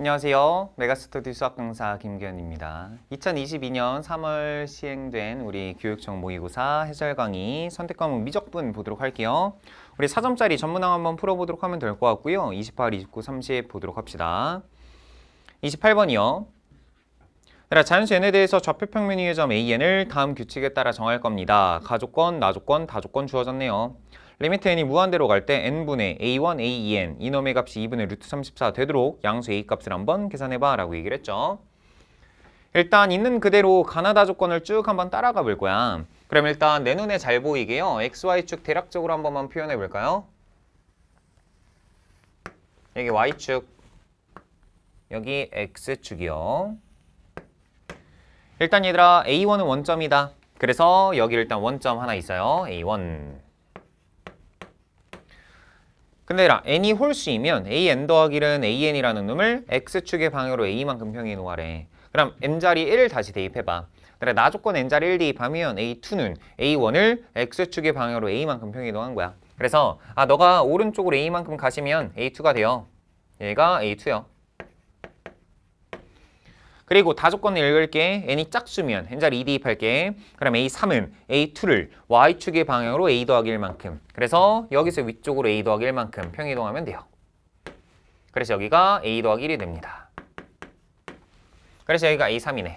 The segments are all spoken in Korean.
안녕하세요. 메가스터디 수학 강사 김기현입니다. 2022년 3월 시행된 우리 교육청 모의고사 해설 강의 선택 과목 미적분 보도록 할게요. 우리 4점짜리 전문항 한번 풀어보도록 하면 될 것 같고요. 28, 29, 30 보도록 합시다. 28번이요. 자연수 n에 대해서 좌표평면 위의 점 an을 다음 규칙에 따라 정할 겁니다. 가조건, 나조건, 다조건 주어졌네요. 리미트 n이 무한대로 갈 때 n분의 a1, a2n e 이놈의 값이 2분의 루트 34 되도록 양수 a 값을 한번 계산해봐 라고 얘기를 했죠. 일단 있는 그대로 가나다 조건을 쭉 한번 따라가 볼 거야. 그럼 일단 내 눈에 잘 보이게요. x, y축 대략적으로 한 번만 표현해 볼까요? 여기 y축, 여기 x축이요. 일단 얘들아 a1은 원점이다. 그래서 여기 일단 원점 하나 있어요. a1. 근데 n이 홀수이면 an 더하기 1은 an이라는 놈을 x축의 방향으로 a만큼 평행해 놓아래 그럼 n자리 1 다시 대입해봐 그래 나 조건 n자리 1 대입하면 a2는 a1을 x축의 방향으로 a만큼 평행해 놓은 거야 그래서 아 너가 오른쪽으로 a만큼 가시면 a2가 돼요 얘가 a2요 그리고 다조건을 읽을게. n이 짝수면 n 자리2 e 대입할게. 그럼 a3은 a2를 y축의 방향으로 a 더하기 1만큼. 그래서 여기서 위쪽으로 a 더하기 1만큼 평이동하면 돼요. 그래서 여기가 a 더하기 1이 됩니다. 그래서 여기가 a3이네.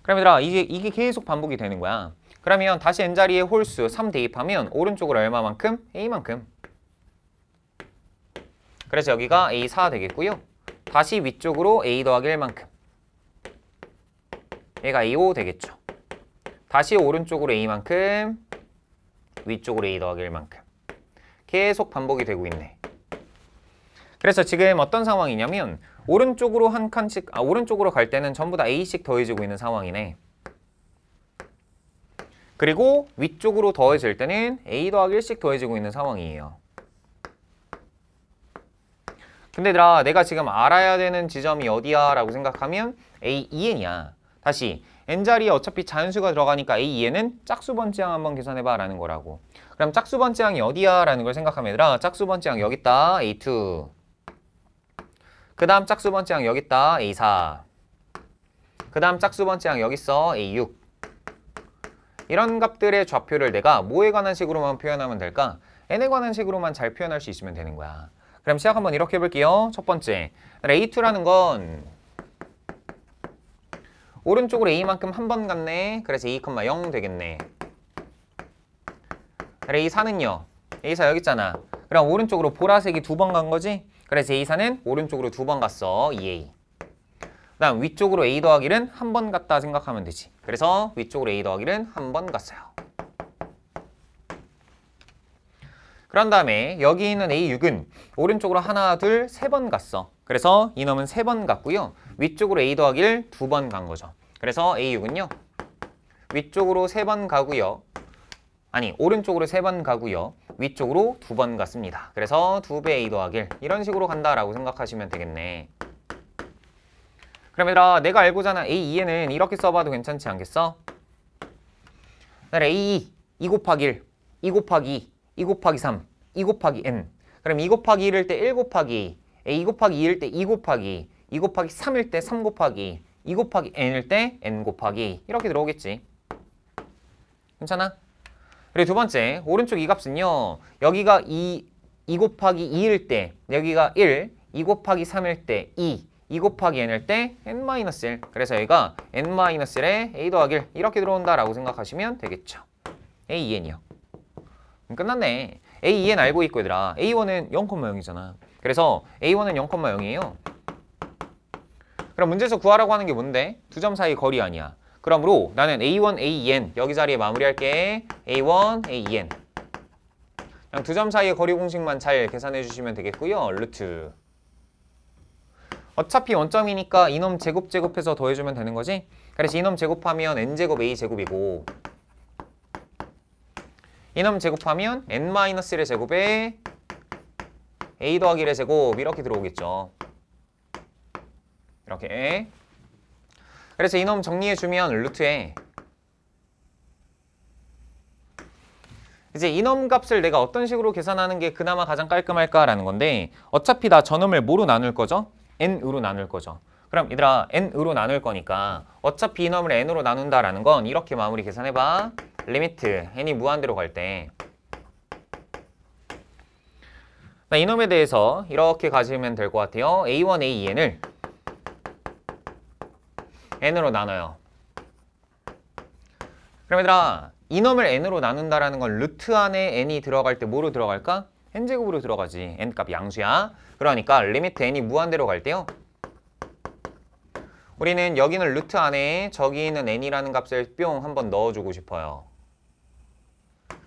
그럼 얘들아 이게, 이게 계속 반복이 되는 거야. 그러면 다시 n자리에 홀수 3 대입하면 오른쪽으로 얼마만큼? a만큼. 그래서 여기가 a4 되겠고요. 다시 위쪽으로 a 더하기 1만큼 얘가 a5 되겠죠. 다시 오른쪽으로 a만큼 위쪽으로 a 더하기 1만큼 계속 반복이 되고 있네. 그래서 지금 어떤 상황이냐면 오른쪽으로 한 칸씩 아 오른쪽으로 갈 때는 전부 다 a씩 더해지고 있는 상황이네. 그리고 위쪽으로 더해질 때는 a 더하기 1씩 더해지고 있는 상황이에요. 근데 얘들아 내가 지금 알아야 되는 지점이 어디야 라고 생각하면 a 2 n 이야 다시 N자리에 어차피 자연수가 들어가니까 a 2 n 은 짝수 번째 항 한번 계산해봐 라는 거라고. 그럼 짝수 번째 항이 어디야 라는 걸 생각하면 얘들아 짝수 번째 항 여기 있다 A2 그 다음 짝수 번째 항 여기 있다 A4 그 다음 짝수 번째 항 여기 있어 A6 이런 값들의 좌표를 내가 뭐에 관한 식으로만 표현하면 될까? n에 관한 식으로만 잘 표현할 수 있으면 되는 거야. 그럼 시작 한번 이렇게 해볼게요. 첫 번째, A2라는 건 오른쪽으로 A만큼 한 번 갔네. 그래서 2,0 되겠네. A4는요. A4 여기 있잖아. 그럼 오른쪽으로 보라색이 두 번 간 거지? 그래서 A4는 오른쪽으로 두 번 갔어. 2A. 그다음 위쪽으로 A 더하기 는한 번 갔다 생각하면 되지. 그래서 위쪽으로 A 더하기 는한 번 갔어요. 그런 다음에 여기 있는 A6은 오른쪽으로 하나, 둘, 세 번 갔어. 그래서 이놈은 세 번 갔고요. 위쪽으로 A 더하기 1두번 간 거죠. 그래서 A6은요. 위쪽으로 세 번 가고요. 아니, 오른쪽으로 세 번 가고요. 위쪽으로 두 번 갔습니다. 그래서 두 배 A 더하기 1 이런 식으로 간다라고 생각하시면 되겠네. 그럼 얘들아, 내가 알고자 하는 A2에는 이렇게 써봐도 괜찮지 않겠어? A2, 2 곱하기 1, 2 곱하기 2. 2 곱하기 3, 2 곱하기 n. 그럼 2 곱하기 1일 때 1 곱하기, 2 곱하기 2일 때 2 곱하기, 2 곱하기 3일 때 3 곱하기, 2 곱하기 n일 때 n 곱하기 이렇게 들어오겠지. 괜찮아? 그리고 두 번째, 오른쪽 이 값은요. 여기가 2, 2 곱하기 2일 때 여기가 1, 2 곱하기 3일 때 2, 2 곱하기 n일 때 n-1 그래서 여기가 n-1에 a 더하기 1 이렇게 들어온다라고 생각하시면 되겠죠. a, e, n이요. 음, 끝났네. A2는 알고 있고 얘들아. A1은 0,0이잖아. 그래서 A1은 0,0이에요. 그럼 문제에서 구하라고 하는 게 뭔데? 두 점 사이 거리 아니야. 그러므로 나는 A1, A2n 여기 자리에 마무리할게. A1, A2n 그냥 두 점 사이의 거리 공식만 잘 계산해 주시면 되겠고요. 루트 어차피 원점이니까 이놈 제곱 제곱해서 더해주면 되는 거지? 그래서 이놈 제곱하면 n제곱 a제곱이고 이놈 제곱하면 n-1의 제곱에 a 더하기 1의 제곱 이렇게 들어오겠죠. 이렇게 그래서 이놈 정리해주면 루트에 이제 이놈 값을 내가 어떤 식으로 계산하는 게 그나마 가장 깔끔할까라는 건데 어차피 다전음을 뭐로 나눌 거죠? n으로 나눌 거죠. 그럼 얘들아 n으로 나눌 거니까 어차피 이놈을 n으로 나눈다라는 건 이렇게 마무리 계산해봐. 리미트 n이 무한대로 갈 때 이놈에 대해서 이렇게 가지면 될 것 같아요. a1, a2n을 n으로 나눠요. 그럼 얘들아 이놈을 n으로 나눈다라는 건 루트 안에 n이 들어갈 때 뭐로 들어갈까? n제곱으로 들어가지. n값 양수야. 그러니까 리미트 n이 무한대로 갈 때요. 우리는 여기는 루트 안에 저기 있는 n이라는 값을 뿅 한번 넣어주고 싶어요.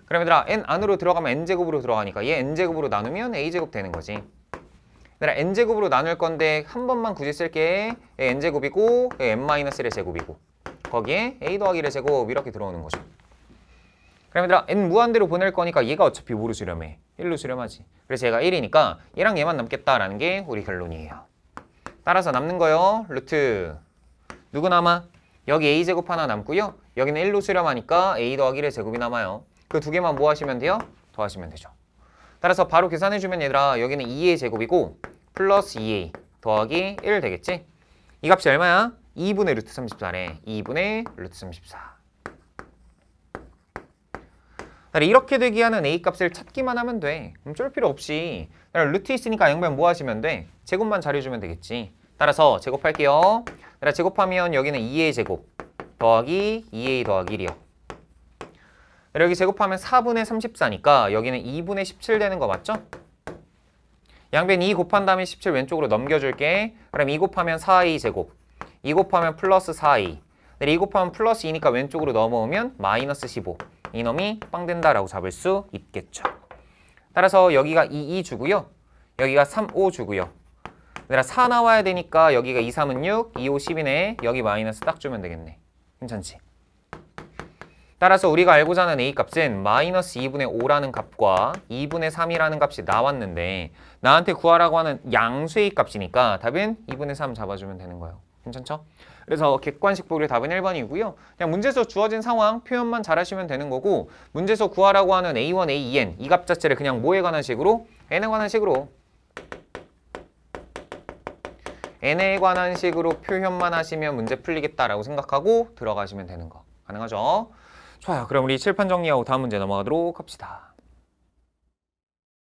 그럼 얘들아 n 안으로 들어가면 n제곱으로 들어가니까 얘 n제곱으로 나누면 a제곱 되는 거지 얘들아 n제곱으로 나눌 건데 한 번만 굳이 쓸게 n제곱이고 n-1의 제곱이고 거기에 a 더하기 1의 제곱 이렇게 들어오는 거죠 그럼 얘들아 n 무한대로 보낼 거니까 얘가 어차피 5로 수렴해 1로 수렴하지 그래서 얘가 1이니까 얘랑 얘만 남겠다라는 게 우리 결론이에요 따라서 남는 거요 루트 누구 남아? 여기 a제곱 하나 남고요 여기는 1로 수렴하니까 a 더하기 1의 제곱이 남아요 그두 개만 뭐 하시면 돼요? 더하시면 되죠. 따라서 바로 계산해주면 얘들아 여기는 2의 제곱이고 플러스 2a 더하기 1 되겠지? 이 값이 얼마야? 2분의 루트 34네. 2분의 루트 34. 이렇게 되기 하는 a 값을 찾기만 하면 돼. 그럼 쫄 필요 없이 루트 있으니까 아 양변 뭐 하시면 돼? 제곱만 잘해주면 되겠지. 따라서 제곱할게요. 제곱하면 여기는 2의 제곱 더하기 2a 더하기 1이요. 여기 제곱하면 4분의 34니까 여기는 2분의 17 되는 거 맞죠? 양변 2 곱한 다음에 17 왼쪽으로 넘겨줄게. 그럼 2 곱하면 4이 제곱. 2 곱하면 플러스 4이. 2 곱하면 플러스 2니까 왼쪽으로 넘어오면 마이너스 15. 이놈이 빵 된다라고 잡을 수 있겠죠. 따라서 여기가 2, 2 주고요. 여기가 3, 5 주고요. 얘들아 4 나와야 되니까 여기가 2, 3은 6, 2, 5, 10이네. 여기 마이너스 딱 주면 되겠네. 괜찮지? 따라서 우리가 알고자 하는 a값은 마이너스 2분의 5라는 값과 2분의 3이라는 값이 나왔는데 나한테 구하라고 하는 양수의 값이니까 답은 2분의 3 잡아주면 되는 거예요. 괜찮죠? 그래서 객관식 보류 답은 1번이고요. 그냥 문제에서 주어진 상황 표현만 잘하시면 되는 거고 문제에서 구하라고 하는 A1, A2n 이 값 자체를 그냥 뭐에 관한 식으로? n에 관한 식으로 n에 관한 식으로 표현만 하시면 문제 풀리겠다라고 생각하고 들어가시면 되는 거 가능하죠? 좋아요. 그럼 우리 칠판 정리하고 다음 문제 넘어가도록 합시다.